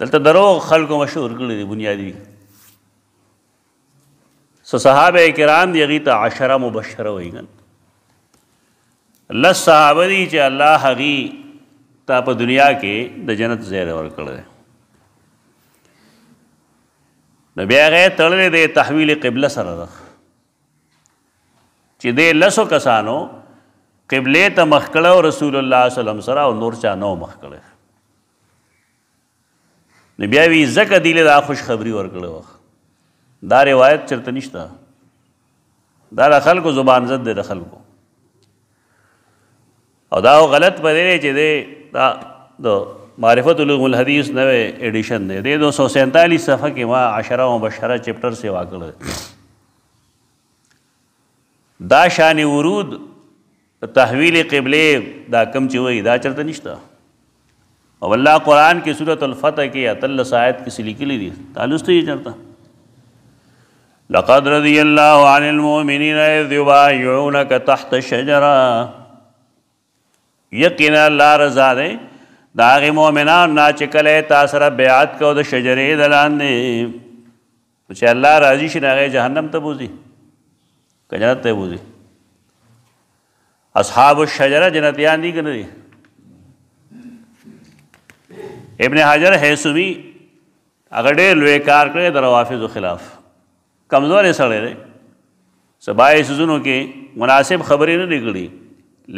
دلته دروغ خلکو مشهور کړی دی بنیادی سو صحابه کرام دی غیته عشره مبشره ویګن لس صحابه دی چې الله هغي تا په دنیا کې د جنت زیر ورکړل نو بیا غه تړلې د تحویل قبله سره ده چې د لسو کسانو قبله ته مخ کړه او رسول الله صلی الله علیه وسلم سره او نور چا نو مخ کړه نو بیا وی زکه دی له خوش خبری ورکړو دا روایت چرته نشته دا د خلکو زبان زد د خلکو او دا غلط پدې چې دی دا د معرفت علوم الحدیث نوې ایډیشن دی د 247 صفحه کې ما 10 مبشره چپټر سیوا کړل دا شان ورود تحویل قبله دا کم چې وای دا چرته نشته او الله قرآن کې سورۃ الفتح کې اتل سایت کې لیکلي دي تعلق ته یې چرته لقد رضي الله عن المؤمنين اذ يبايعونك تحت الشجره یقینا لا رضا ده دا غي مؤمنان نا چې کله تاسو را بیعت کو د شجرې دلان دي چې الله راضي شي نه جهنم ته بوزي کجات ته بوزي اصحاب الشجره جنتیان دي کنه ابن حجر ہے اگر اگڑے لوے در وافظ و خلاف کمزور ہے سڑے رہے سبائی سزنوں کی مناسب خبری نہیں نکلی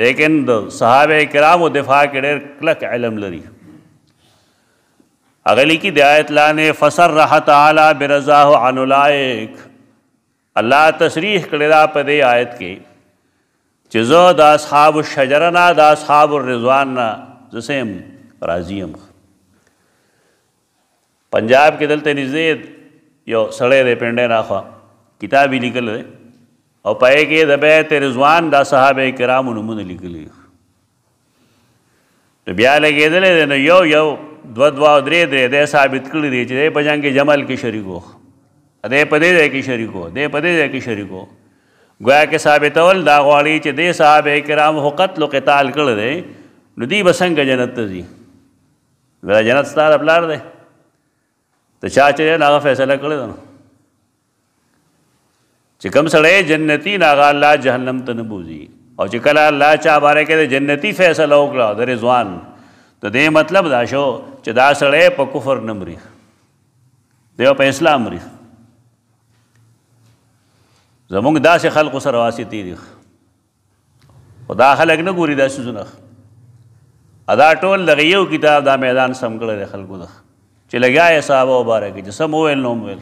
لیکن صحابہ اکرام و دفاع کلک علم لری اغلی کی دعیت لانے فسر رہ تعالی برزاہ عن الائک اللہ تشریح کرا پدے آیت کی چزو دا صحاب الشجرنا دا صحاب الرزواننا جسے راضیم پنجاب کې دلته نږدې یو سړی دی پنډې راخوا کتاب یې لیکلی دی او پای کې د بیت رضوان دا صحابه کرامو نومونه لیکلي نو بیا لګېدلې دی نو یو یو دوه دوه درې درې دی ثابت کړي دی چې دی په جنګ کې جمل کې شریک و دی په دې ځای کې شریک و دی په دې ځای کې شریک و گویا کې ثابتول دا غواړي چې دی صحابه کرام هو قتل او قتال کړی دی نو دی به څنګه جنت ته ځي جنت ستاره پلار دی ته چا چې هغه فیصله کړی دی چې کوم سړی جنتی ناغه الله جهنم ته نه بوزي او چې کله الله چا باره کې جنتی فیصله وکړه د رضوان ته دې مطلب دا شو چې دا سړی په کفر نه مري دی په اسلام مري زمونږ داسې خلقو سره واسطې دي خدا خلک نه ګوري داسې زونه ادا ټول دغه یو کتاب دا میدان سم کړی دی خلکو دغه چې لګیا صحابه مبارک چې سم ویل نو ویل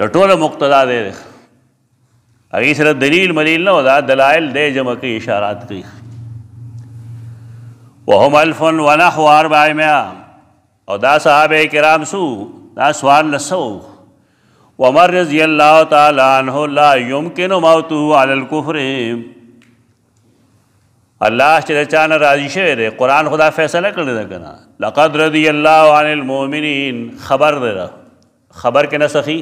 ته ټول مقتدا دی هغه سره دلیل ملیل نه دا دلایل دی جمع کې اشارات کوي وهم الف ونحو 400 او دا صحابه کرام سو دا سوال لسو ومر رضی الله تعالی عنہ لا يمكن موته على الكفر الله چې چا نه راضي شوی دی قران خدا فیصله کړی دی کنه لقد رضي الله عن المؤمنين خبر دی خبر کې نسخي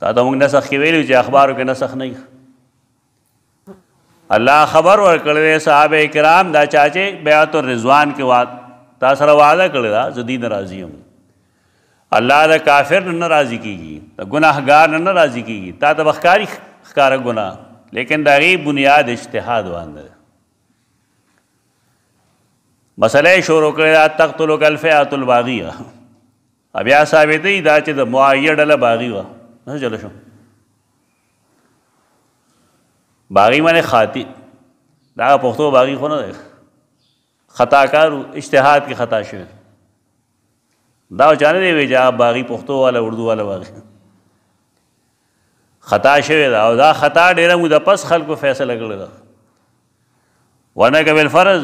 تا ته موږ نسخ کې ویلو چې اخبارو کې نسخ نه الله خبر ورکړی صحابه کرام دا چاچه بیعت الرضوان کې واد تا سره وعده کړی دا زدي ناراضي هم الله دا کافر نه ناراضي کیږي دا ګناهګار نه ناراضي کیږي تا د بخکاری خکار ګناه لیکن دا غی بنیاد اجتهاد وانه مسله شروع کړه تقتل الفئات الباغیه بیا ثابتې دا چې د معید له باغی و نه چل شو باغی معنی خاطی دا پښتو باغی خو نه خطا کار اجتهاد کې خطا شوه دا چانه دی وی چې باغی پښتو والا اردو والا باغی خطا شوی دا او دا خطا ډیره مو د پس خلکو فیصله کړل دا ونه کبل فرض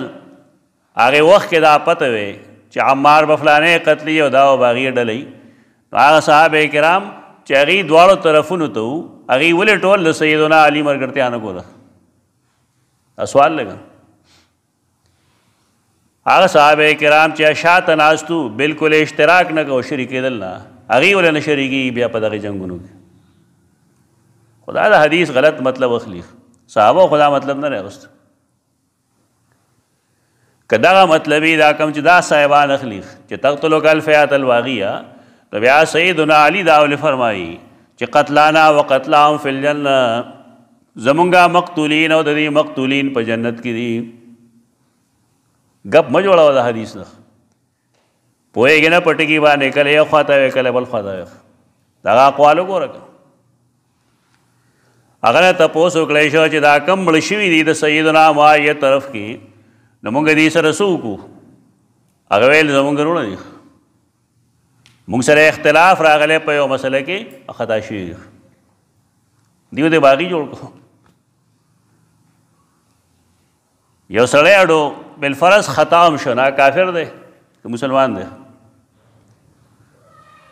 هغه وخت کې دا پته وي چې عمار بفلانه قتل یو دا او باغی ډلې هغه صاحب کرام چې هغه دواړو طرفونو ته هغه ولې ټول له سیدنا علی مرګرته ان کو دا سوال لګا هغه صاحب کرام چې شاته ناستو بالکل اشتراک نه کو شریک دل نه هغه ولې نه شریکی بیا په دغه جنگونو کې خدا دا حدیث غلط مطلب اخلی صحابه خدا مطلب نه راغست کدا مطلبی دا کم چې دا صاحبان اخلی چې تقتلوا الفیات الواغیه نو بیا سیدنا علی داول فرمایي چې قتلانا وقتلهم فی الجنه زمونږه مقتولین او د دې مقتولین په جنت کې دي غب مې جوړاو دا حدیث نه پوهېږي نه پټکی باندې کله یو خواته کله بل خواته دا اقوال وګورئ هغه تاسو کړی شو چې دا کم مړ شوی دی د سیدنا معاویه طرف کې نو موږ دې سره سوکو هغه ویل زمونږ ورونه دي موږ سره اختلاف راغلی په یو مسله کې خطا شوی دیو دې باغی جوړ کو یو سړی اډو بل فرض خطام شو نه کافر دی که مسلمان دی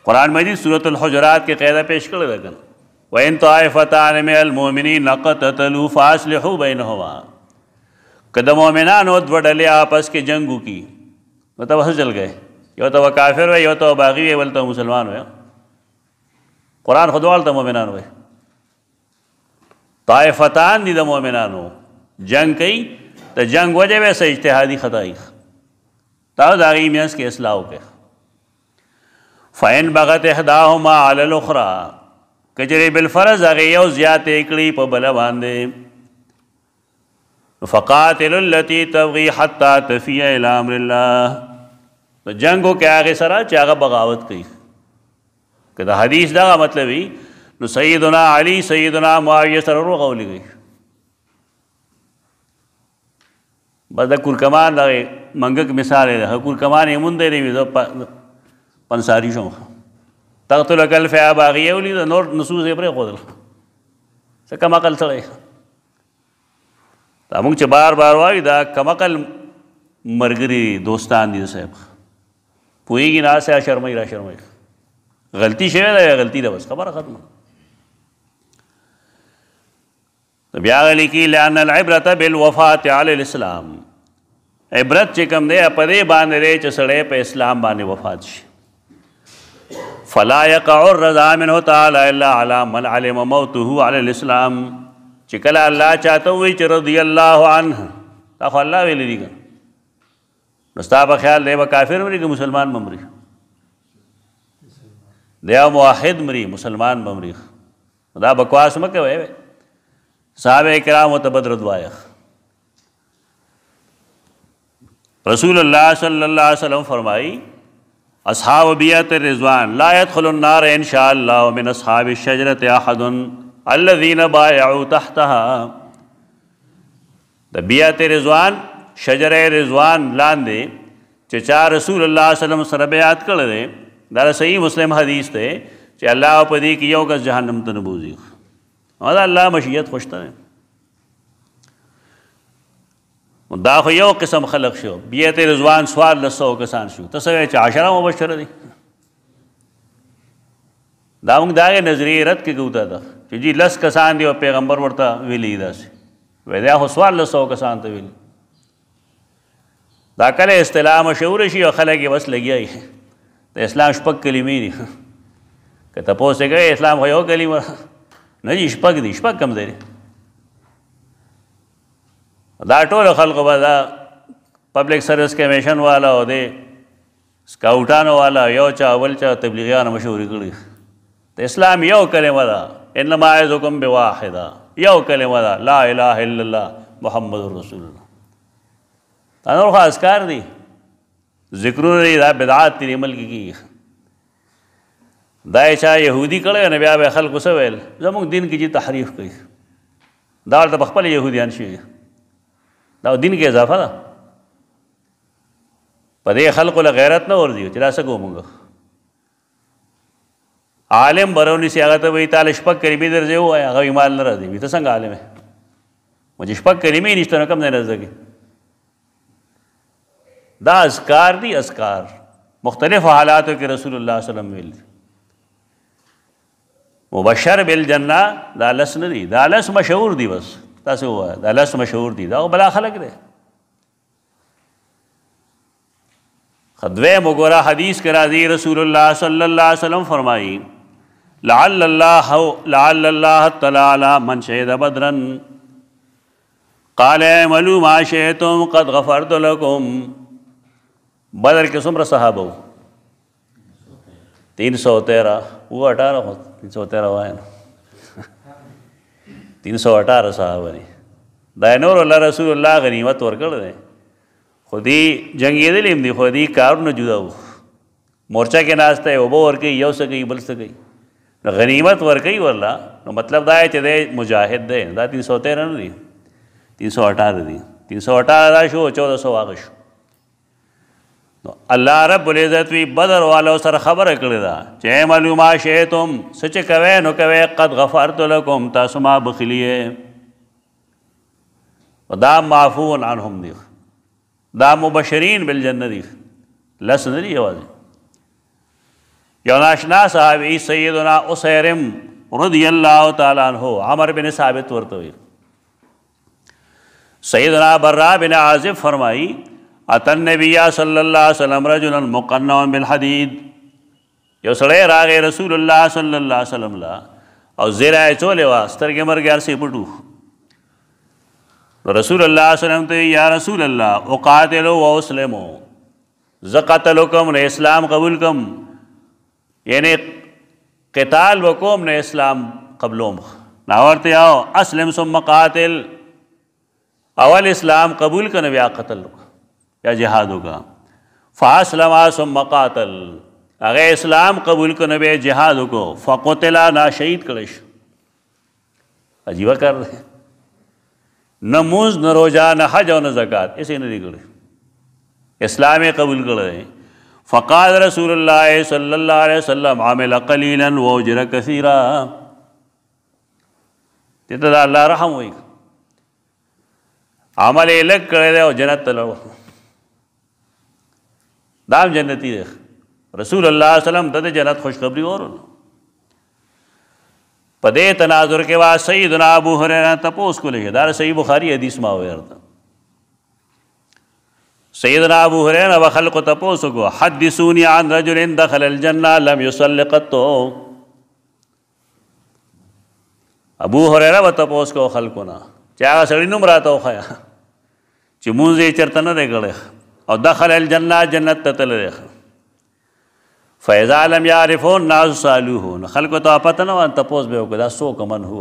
قرآن مجید سورۃ الحجرات کې قاعده پیش کړل ده کنه وَإِن طَائِفَتَانِ مِنَ الْمُؤْمِنِينَ اقْتَتَلُوا فَأَصْلِحُوا بَيْنَهُمَا که د مؤمنانو دوه ډلې آپس کې جنگو کی نو ته وسل غي یو ته کافر وي یو ته باغی وي بل ته مسلمان وي قران خدوال ته مؤمنان وي طائفتان دي د مؤمنانو جنگ کوي ته جنگ وجه وي سه اجتهادي خدای تا داغي میاس کې اصلاح وکړه فین بغت احداهما علی الاخرى کجری بالفرض هغه یو زیات کړي په بل باندې فقاتل التي تبغي حتى تفي الى امر الله په جنگو کې هغه سره چې هغه بغاوت کوي کدا حدیث دا مطلب وی نو سیدنا علی سیدنا معاویه سره روغول گئی بس د کور کمان دا منګک مثال دی کور کمان یې مونږ دی وی پنساری شو تقتل کل فیا باغیه ولید نور نصوص یې پرې خودل څه کم عقل سره دا موږ چې بار بار وایو دا کم عقل مرګري دوستان دي صاحب پوېږي نه سه شرمای را شرمای غلطی شوه دا غلطی ده بس خبره ختمه بیا لیکي لان العبره بالوفات علی الاسلام عبرت چې کوم دی په دې باندې چې سړی په اسلام باندې وفات شي فلا يقع الرضا منه تعالی الا علی من علم موته علی الاسلام چې کله الله چاته وی چې رضی الله عنه دا خو الله ویل دي نو ستا په خیال دی به کافر مري که مسلمان ممري دی موحد مري مسلمان ممري دا بکواس مکه وای صحابه کرام ته بدر دعایخ رسول اللہ صلی اللہ علیہ وسلم فرمائی اصحاب بیعت رضوان لا يدخل النار ان شاء الله من اصحاب الشجره احد الذين بايعوا تحتها د بیعت رضوان شجره رضوان لاندې چې چا رسول الله صلی الله علیه وسلم سره بیعت کړل دا صحیح مسلم حدیث ته چې الله په دې کې یو کس جهنم ته نبوزي او دا الله مشیت خوشته دا خو یو قسم خلق شو بیعت رضوان سوال لسو کسان شو ته سوی چې عشره مبشره دي دا موږ داغه نظریه رد کې ګوتا دا چې جی لس کسان دی او پیغمبر ورته ویلی دا سي وای دا خو سوال لسو کسان ته ویلی دا کله استلام شعور شي او خلک بس لګیای ته اسلام شپک کلمې دي که تاسو ګره اسلام هو یو کلمه نه دي شپک دي شپک کم دی دا ټول خلق به دا پبلک سروس کمیشن والا او دی سکاوټانو والا یو چا اول چا تبلیغیان مشهور کړي ته اسلام یو کلمه دا انما اعذکم بواحده یو کلمه دا لا اله الا الله محمد رسول الله دا نور خاص کار دی ذکرونه دی دا بدعات دی عمل کیږي دا چا يهودي کړي نه بیا به خلکو سویل زموږ دین کې تحریف کوي دا د خپل يهوديان شي دا دین کې اضافه ده په دې خلکو له غیرت نه ورځي چې دا څه کومګ عالم برونی سي هغه ته وی تعالی شپک کریمي درځي او هغه ایمان نه راځي ته څنګه عالم ہے مجه شپک کریمي نشته نه کم نه راځي دا اذکار دي اذکار مختلف حالاتو کې رسول الله صلی الله علیه وسلم ویل مبشر بالجنه دا لس نه دي دا لس مشهور دي بس تاسو وایه دا لس مشهور دي دا بلا خلق دی خدوی مګورا حدیث کرا دی رسول الله صلی الله علیه وسلم فرمایي لعل الله لعل الله تعالی من شهد بدرن قال اعملوا ما شئتم قد غفرت لكم بدر کې څومره صحابه 313 و 18 313 وایي تین سو اٹھارہ صحابہ دی دا نور الله رسول الله غنیمت ورکړ دی خو دی جنگېدلی هم دي خو دی کارونه جدا وو مورچه کې ناسته یې اوبه ورکوي یو څه کوي بل څه کوي نو غنیمت ورکوي ورله نو مطلب دا چې دی مجاهد دی دا تین سو تیرہ نه دي تین سو اٹھارہ دي تین سو اٹھارہ دا شو چودہ سو هغه شو اللہ رب العزت وی بدر والو سر خبر کر دا چے ملوما شیتم سچ کوے نو کوے قد غفرت لکم تا سما بخلیے دا معفون عنہم دیخ دا مبشرین بالجنہ دیخ لس نری یوازی یو ناشنا صحابی سیدنا اسیرم رضی اللہ تعالیٰ عنہ عمر بن ثابت ورتوی سیدنا برہ بن عازب فرمائی اتن نبی صلی الله علیه وسلم رجلا مقنع بالحديد یو سړی راغی رسول الله صلی الله علیه وسلم لا او زیرا چولې وا سترګې مرګار سي پټو رسول الله صلی الله علیه وسلم ته یا رسول الله اقاتلو و اسلمو ز قتلکم نه اسلام قبول کم یعنی قتال وکوم نه اسلام قبلوم ناورته آو اسلم ثم قاتل اول اسلام قبول کنه بیا قتل وکړه یا جہاد ہوگا فاسلم ثم قاتل هغه اسلام قبول کنه به جهاد کو فقتل نا شهید کړش عجیب کار دی نموز نه روزه نه حج او نه زکات اسې نه دی کړی اسلام قبول کړی فقال رسول الله صلی الله علیه وسلم عمل قليلا واجر كثيرا دته الله رحم وایي عمل یې لک کړی او جنت تلو دام جنتی دی رسول الله صلی الله علیه وسلم د جنت خوشخبری اورل پدې تناظر کې وا سیدنا ابو هريره تپوس کولې دا صحیح بخاری حدیث ما ورته سیدنا ابو هريره وخلق تپوس کو حدثوني عن رجل دخل الجنه لم يصلي قط ابو هريره وتپوس کو خلقنا چا سړی نوم راته خو چې مونږ یې چرته نه دی کړی او دخل الجنه جنت ته تل ریخ فاذا لم يعرفون ناس سالوه خلکو ته پته نه وان تپوس به وکړه سو کمن هو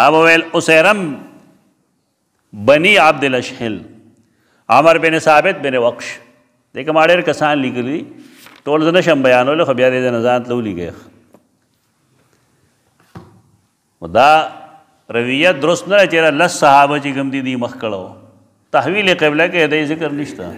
نا ویل اسرم بني عبد الاشهل عمر بن ثابت بن وقش دغه ما ډېر کسان لیکلي ټول زنه شم بیانول خو بیا دې نه ځان ته ولګي دا رویه درست نه چیرې لس صحابه چې کوم دي دي مخ کړو تحویل قبله کې دې ذکر نشته